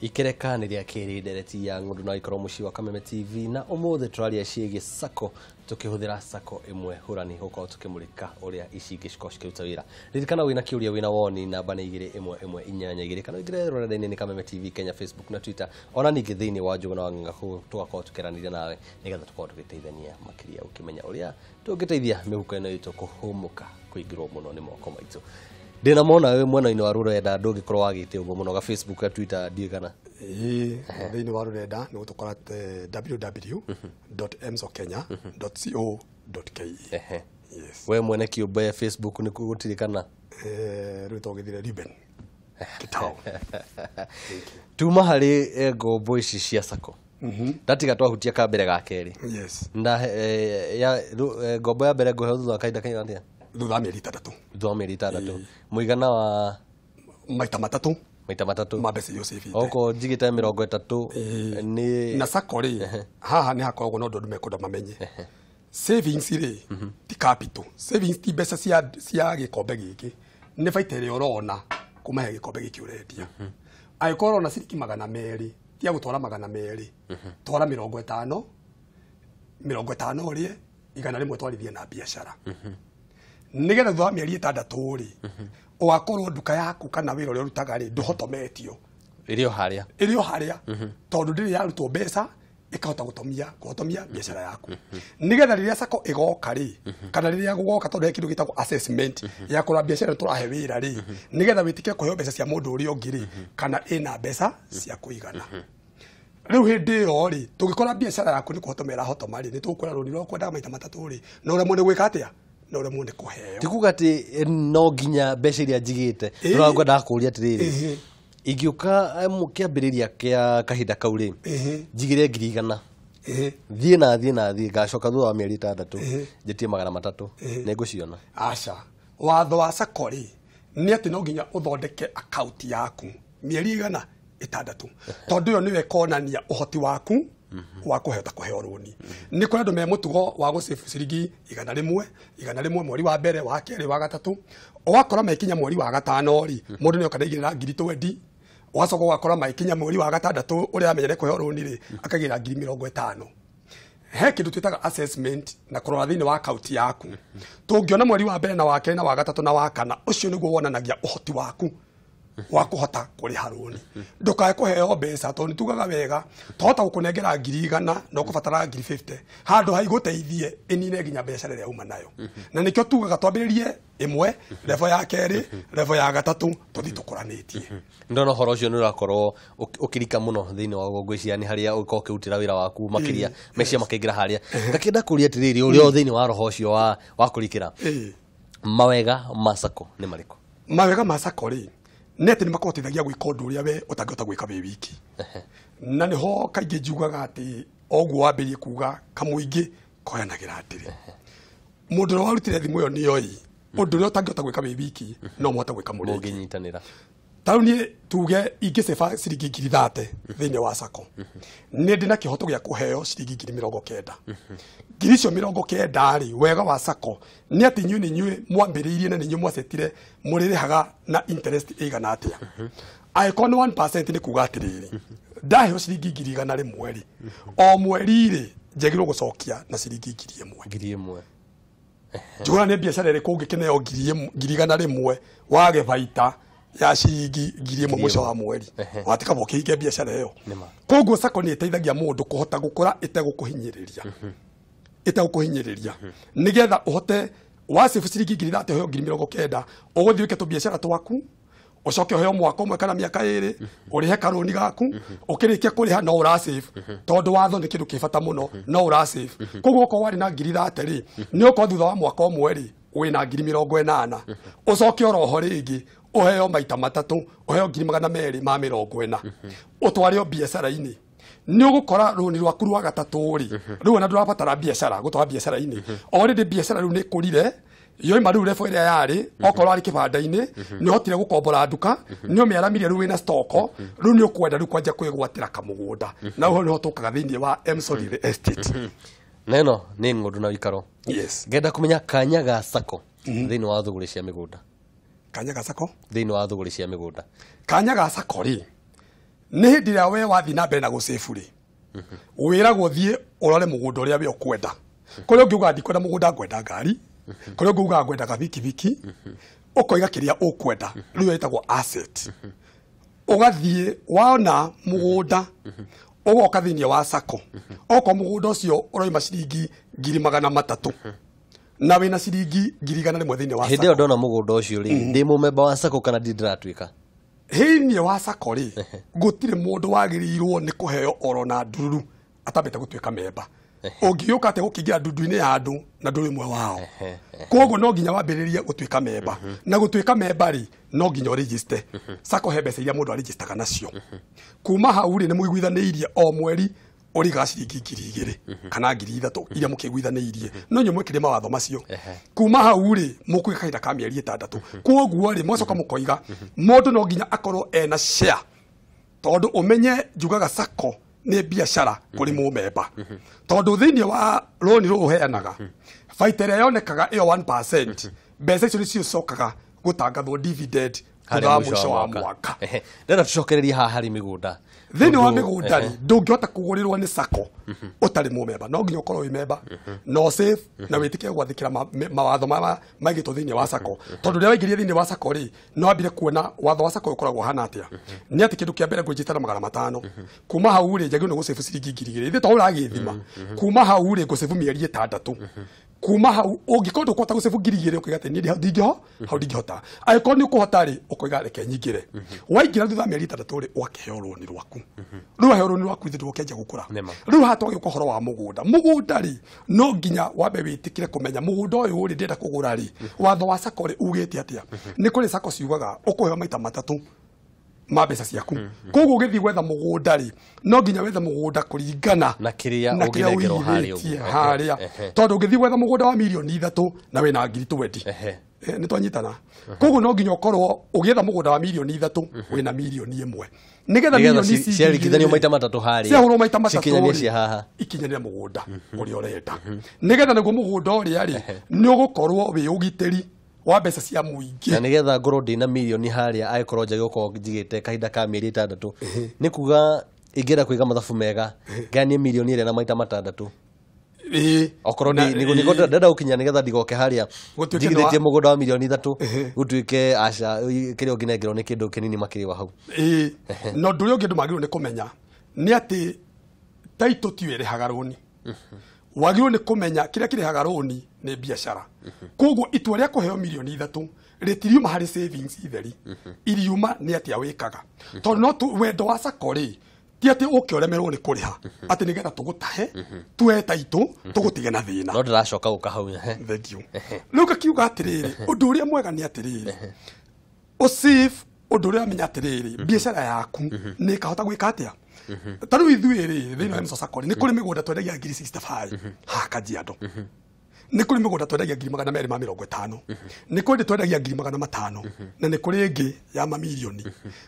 ikirekanĩria kĩrĩ ndereti ya ng'ũndũ na ikorwo mũciĩ wa kameme tv na ũmũthĩ tũraria ciĩgiĩ sako tukihũthira sako imwe hurani gukorwo tukimurika uria ici ingĩ cikorwo cikiruta wĩra ririkana wĩna kĩũria wĩna woni namba nĩ igĩrĩ ĩmwe ĩmwe inyanya igĩrĩ kana ingĩre rũrenda-inĩ nĩ kameme tv kenya facebook na twitter ona ningĩ thĩinĩ wa njũgũna wa ng'ang'a kũu tũgakorwo tũkĩranĩria nawe nĩgetha tũkorwo tũgĩteithania makĩria ũkĩmenya ũrĩa tũngĩteithia mĩhuko ĩno itũ kũhũmũka kũingĩrwo mũno nĩ moko maitũ ndina mona we mwena-inĩ wa rũrenda ndũngĩkorwo wagĩte ũguo mũno ga facebook ga twitter ndiĩ kana ĩĩ thĩinĩ wa rũrenda nĩ gũtũkora www.msokenya.co.ke we mwene kĩũmbe facebook nĩ gũtirĩ kana rĩtwa ũgĩthire ruben tuma harĩ ngombo ici cia sako ndatiga twahutia ka mbere ga kerĩ na ngombo ya mbere ngũhe thutha wa kahinda kaigana atĩa thutha wa mĩeri ĩtandatũ thutha wa mĩeri ĩtandatũ eh. mũigana wa maita matatũ maita matatũ ma mbeca iria ũcĩbĩte okorwo njigĩte mĩrongo ĩtatũ eh. Ni... na sacco rĩ haha ni hakoragwo na ũndũ andũ mekwenda mamenye savings rĩ mhm. ti capital savings ti mbeca cia cia gĩkombe gĩkĩ nĩ baita ĩrĩa ũrona kuma he gĩkombe gĩkĩ ũrendia mhm. angĩkorwo ũrona ciringi magana merĩ tia gũtwara magana merĩ mhm. twara mĩrongo ĩtano mĩrongo ĩtano ũrĩe igana rĩmwe twarithie na biacara nigetha thutha mieri itandatu ri wakorwo nduka yaku kana wira uria urutaga ri nduhotometio iri o haria iri o haria mhm. tondu ndiri yarutwo mbeca ikahota gutomia kuhotomia biacara yaku nigetha riria sako igoka ri mhm. kana riria gugoka tondu he kindu gitagwo assessment mhm. ya kora biacara turahe wira ri nigetha witikie kuheo mbeca cia mundu uria ungi ri kana ina mbeca cia kuigana riu hindi iyo ri tugikora biacara yaku ni kuhotomera hotoma ri ni tukwira runi rwa kwendaga maita matatu ri na uremwo ni gwika atia na ũrĩa muone kũheo ti kuga atĩ eh, no nginya mbeca iria njigĩte eh. rora ngwendaga kũũria atĩrĩrĩ eh. ingĩũka kĩambĩrĩria kĩa kahinda kau rĩ njigĩre ngiri igana thiĩ na thiĩ na thiĩ ngacoka thutha wa mĩeri ĩtandatũ njĩtie magana matatũ nĩ ngũciona aca watho wa sako rĩ nĩ atĩ no nginya ũthondeke akaunti yaku mĩeri igana ĩtandatũ tondũ ĩyo nĩyo ĩkonania ũhoti waku wa kuhota kuheo runi ni kuri andu me mutugo wa gucibu ciringi igana rimwe igana rimwe mweri wa mbere wa keri wa gatatu ugakora mekinya mweri wa gatano ri mundu ni okanaigirira ngiri twendi wacoka ugakora maikinya mweri wa gatandatu uria amenyere kuheo runi ri akagira ngiri mirongo itano he kindu twitaga assessment na kurora thiini wa akaunti yaku tungiona mweri wa mbere na wa keri na wa gatatu na wa kana ucio niguo wonanagia uhoti waku wa kuhota ndå runi kå heo mbeca to tugaga wega tohota gukunengera ngiri igana no kubatara ngiri 50 handu haiguteithie nine nginya mbeca a uma nayo na o tugaga ä mwe revo ya kerä revo ya gatatũ tũthi tũkũranĩtie ndona ũhoro ũcio nĩ ũrakorwo ũkirika mũno thĩinĩ wa gwĩciria kä rutä ra wä ra waku makĩria meciria makĩingĩra harĩa ngakĩenda kũria atĩrĩrĩ ũrĩ hmm. thĩinĩ wa roho ũcio wa kũrikĩra mawega masako sacco nĩ marĩkũ mawega ma sacco nä nä makåhotithagia gwä ka å ndå å rä a we å tangä hota gwä ka wä wiki na nä ho kaingä njugaga atä oguo wambä rie kuga kamå ingä koyanagä ra atä rä må ndå å rä a warutire thimå ä yo nä oä å ndå å rä a å tangä hota gwä ka wä wiki no må gwä ka må rä tarä tuge ingä ciringi ngiri thate thä inä wa sako nä ndä na kä hoto gä a kå heo ciringi ngiri mä rongo kenda ngiri icio mä rongo kendarä wega wa sako nä atä inyuä nä inyuä mwambä rä irie na nä inyuä mwacetire må rä rä haga na interest igana atä a angä korwo nä kuga atä rä rä ndaheo ciringi ngiri igana rä mweri o mweri-rä njagirwo gå cokia na ciringi ngiri ä mwe njå ra nä mbiacara ä rä kå ngä keneo ngiri igana rä mwe wage baita ya ciringi ngiri ĩmwe mũico wa mweri watika mũkĩhinge biacara ĩyo koguo sako nĩ ĩteithagia mũndũ kũhota gũkũra ĩtegũkũhinyĩrĩria mhm. ĩtegũkũhinyĩrĩria nĩgetha ũhote wacibu ciringi ngiri thate heo ngiri mĩrongo kenda ũgũthiĩ wĩke tũbiacara twaku ucoke uheo mwaka ũmwe kana mĩaka ĩrĩ mhm. ũrĩhe karũni gaku mhm. ũkĩrĩkia kũrĩha no ũrasave tondũ watho nĩ kĩndũ kĩ bata mũno no ũrasave koguo okorwo warĩ na ngiri thate rĩ nĩ ũkorwo thutha wa mwaka ũmwe rĩ wina ngiri mirongo enana ucoke oroho ringi uheo maita matatu uheo ngiri magana meri ma mirongo ena utware o biacara-ini nä å gå rwaku rwa gatatå rä rä ona ndå biacara gå twara biacara-inä o rä biacara rä u nä yoima rä rebo ä rä okorwo arä kä banda-inä nä hotire gå nduka nä å mä aramirie stoko rä u nä å kwenda rä u kwanjia kwä gwatä na å ho nä ho wa kaga thä neno nä ngå ndå na ikaro yes. ngenda kå menya kanya ga sako mm-hmm. thini thä wa thuguri rä cia mä gå nda kanya ga sako thini wa thuguri rä cia mä gå nda kanya ga sako rä nä hä ndä ä rä a we wathiä na mbere na gå ri rä mm-hmm. wä ragwo thiä å rore må gå nda å rä a we å mm-hmm. kwenda kå a å ngä ndikwenda må gå nda ngwenda ngari kå rä å ngä ngwenda kabikibiki å koiga kä rä a å kwenda rä u wetagwo å gathiä wona må gå nda ugoka thä wa sako oko må gå nda å cio å ciringi ngiri magana matatå na wä na ciringi ngiri igana rä mwe thä wa hä ndä ä yo ndona må gå nda å cio rä mhm. ndä må memba wa sako kana ndä ndäratuä ka hä wa sako rä gå tirä må ndå wagä rä irwo nä kå heo oro na ndururu atambä te gå tuä ka memba ũngĩũka atĩ gũkĩingĩra ndundu-inĩ ya andũ na ndũrĩ mwe wao koguo no nginya wambĩrĩrie gũtuĩka memba na gũtuĩka memba rĩ no nginya ũrĩjiste sako he mbeca iria mũndũ arĩjistaga nacio kuma hau rĩ nĩ mũiguithanĩirie o mweri ũriga ciringi ngiri igĩrĩ kana ngiri ithatũ iria mũkĩiguithanĩirie no nyũmwe kĩrĩ mawatho macio kuma hau rĩ mũkwĩ kahinda ka mĩeri ĩtandatũ koguo rĩ mwacoka mũkoiga mũndũ no nginya akorwo ena share tondũ ũmenye njugaga sako nä biacara mhm. kå rä må memba tondå thä inä wa roni rå å heanaga mhm. baita ä rä a yonekaga ä yo mhm. mbeca icio nä ciocokaga gå tangathwo thutha wa wa mwaka ndĩrenda tũcokererie haha harĩ mĩgũnda thĩinĩ wa mĩgũnda rĩ ndũngĩhota kũgũrĩrwo nĩ sako mhm. ũtarĩ mũmemba no nginya ũkorwo wĩ memba mhm. no save na mhm. wĩtĩkie gwathĩkĩra mawatho marĩa maigĩtwo thĩinĩ wa sako tondũ rĩrĩa waingĩrire thĩinĩ wa sako rĩ no ambire kuona watho wa sako ũkoragwo hana atĩa nĩ atĩ kĩndũ kĩa mbere ngwĩnjĩte na magana matano kuma hau rĩ no nĩ gũcĩbu ciringi ngiri igĩrĩ ithe to ũragĩthima kuma hau rĩ ngũcĩbu mĩeri ĩtandatũ kuma hau ungikorwo ndukuhota gucebu ngiri igiri ukiga ati nindi hau ndingiho hau ndingihota angikorwo ni ukuhota ri ukoiga reke nyingire mhm. waingira thutha mieri itandatå rä wakeheo rå rwaku mhm. rä u waheo rå rwaku ithä rå gå kå ra rä u horo wa må gå nda må gå nda rä no nginya wambe wä tä kä re kå menya må gå nda å yå rä ndä enda kå gå ra rä mhm. watho wa sako rä ugä te atä a nä kå rä sako ciugaga å kå heo maita matatå ma mbeca ciaku mm -hmm. koguo å gwetha mugunda ri no nginya wethe mugunda kuringana na kiria rä a uirä harä a tondå å gä gwetha mugunda wa mirioni ithatu na wä na ngiri twendi eh, nä twanyitana koguo no nginya ũkorwo ugietha mugunda wa mirioni ithatũ wĩna mirioni ĩmwe nĩgetha mirioni ciaringithanio maita matatũ harĩa ciahũrwo maita matatu matatũ ikinyanĩre mũgũnda ũrĩa ũrenda nĩgetha naguo mugunda ũrĩa rĩ ni ugukorwo wĩ ugiteri wa mbeca cia mũingĩ na nĩgetha ngorwo ndĩ na korwo harĩa angĩkorwo korwo njigä te kahinda ka mĩeri ĩtandatũ nä kuga ingĩenda kũiga mathabu mega ä rä a na maita matandatũ okorwo ndenda nä getha ndigoke harĩa njigithĩtie mũgũnda wa mirioni ithatũ gũtuĩke aca kä ndå kä nini makä rä wa hau no ndũrĩa ũngĩ andũ magĩrĩirwo nĩ kũmenya nĩ atĩ taitũ tiyo ĩrĩhaga rũni wagirwo nä kå menya kä rä a kä rehaga råni nä biacara koguo itua rä a kå heo ithatå rĩtiriuma harĩ savings itheri iriuma nä atä a wä kaga tondå wendo wa sako rä ti atä å kä å remerwo nä kå rä ha atä nä getha tå gå tahe tweta itå tå gå tige na thä no ndä racoka gå kahau thengiå rä u gakiuga atä rä å ndå å rä a mwega nä atä rä å ndå å rä amenya atä rä biacara yaku nä ä kahota gwä ka ta rä ithuä rä thä inä mm-hmm. nä kå rä mä gå nda twendagia ngiri citabarä mm-hmm. hakajia andå mm-hmm. nä kå rä mä gå nda twendagia ngiri magana merä ma mä rongo ätano nä kå rä twendagia ngiri magana matano na nä kå rä ngä ya mamirioni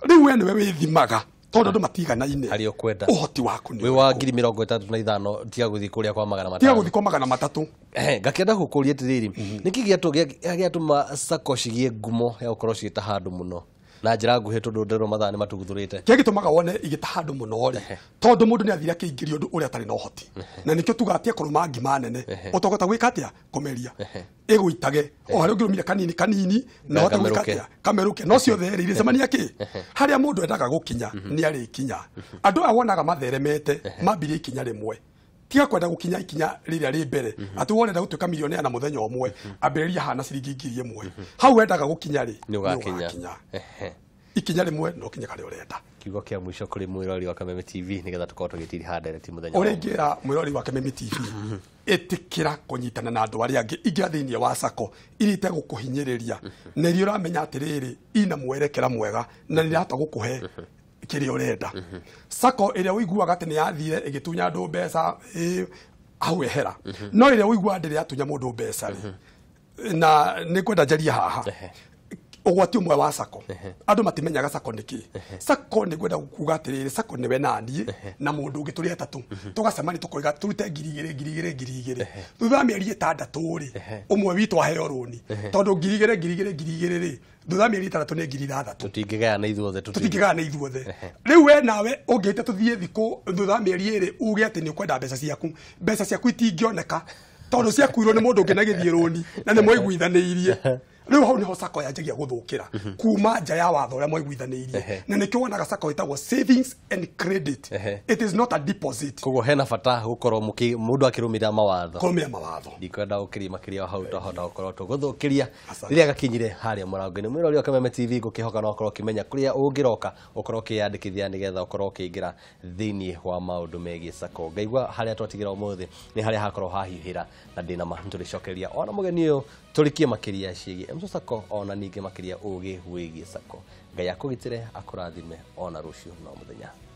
rä u we nä we wä thimaga tondå andå matiganaine harä å hoti waku nä wa ngiri mä rongo ä na ithano tiga gå thiä kå rä a kwa magana matatå tiga gå thiä kwa magana matatå ngakä gå kå ria atä rä rä nä kä gä atå gä atå ma cigä ngumo ya gå korwo cigä ta handå må no na njä ra nguhä tondå ndä mathaa nä matå guthå te kä gä tå maga wone igä ta handå må no rä tondå må ndå nä athire akä ingä ria å ndå å rä a atarä na å hoti na nä kä o tugatie korwo ma ngima nene å togota gwä ka atä a kå meria ä gå itage o harä a å ngä rå mire kanini kanini na hota gwä ka atä a kamerå ke no ciothe rä irä cemania kä harä a må ndå endaga gå kinya mhm. nä arä kinya mhm. andå aya wonaga matheremete mambirie ikinya rä mwe tiga kwenda gukinya ikinya riria ri mbere mm -hmm. ati urenda gutuika milionea na muthenya umwe mm ambiriria hana ciringi ngiri imwe mm -hmm. hau wendaga gukinya ri ni ugakinya ikinya rimwe no kinya kare urenda kiugo kia mwisho kuri mwirori wa Kameme TV ni nigetha tukorwo tugitiri handereti muthenya umwe uringira mwirori wa Kameme TV etikira mhm. kunyitana na andu aria angi ingira thiini wa sako irite gukuhinyiriria mhm. na irio uramenya atiriri ina mwerekera mwega na nirata gukuhe mhm kä rä a å renda mhm. sako ä rä a å iguaga atä nä yathire ä gä tunya andå mbeca ehera mhm. no ä rä a å igua ndä rä atunya må ndå mbeca rä mhm. na nä kwenda njaria haha ugwati umwe wa sako andu matimenyaga sako niki sako ni gwenda kuga atä sako ni we na na mundu ndå å ngä tukoiga rä atatå tågacemani tå ngiri igä ngiri igä ngiri igä rä thutha wa mä eri ä tandatå rä å mwe witå aheo rå tondå ngiri igä ngiri igä ngiri igä rä rä thutha wa mä eri itandatå nä ngiri ithandatå tå na ithuothe tå na we nawe å tuthie thiku tå thiä thikå thutha wa mä eri uge ati ni å kwenda mbeca ciaku mbeca ciaku itingioneka tondu tondå ciakuirwo nä må ndå å ngä na ni na rä u hau nä ho sako yanjagia gå thå kä ra kuma nja ya watho å rä a na nä kä wonaga sako ä savings and credit it is not a deposit hena bata gå korwo må ndå akä rå mä rä ra mawatho kå mä ra mawatho ndikwenda gå kä ria makä ria hau twahota gå korwo tå thå kä ria rä rä a gakinyire harä a må rango-inä mwä rori kameme tv ngå kä hoka no korwo kä menya kå rä a å ngä roka å korwo kä yandä kithia nä getha å korwo kä ingä ra thä wa maå ndå megiä sako ngaigua harä a twatigä ra må thä nä harä a hakorwo hahiå hä ra na ndä nama nä tå rä cokereria ona må geni å yå tå rä kie makä ria ciägiä mco sacco ona ningä makä ria å gä wä giä sacco ngai akå gitä re akå rathime ona rå cio no må thenya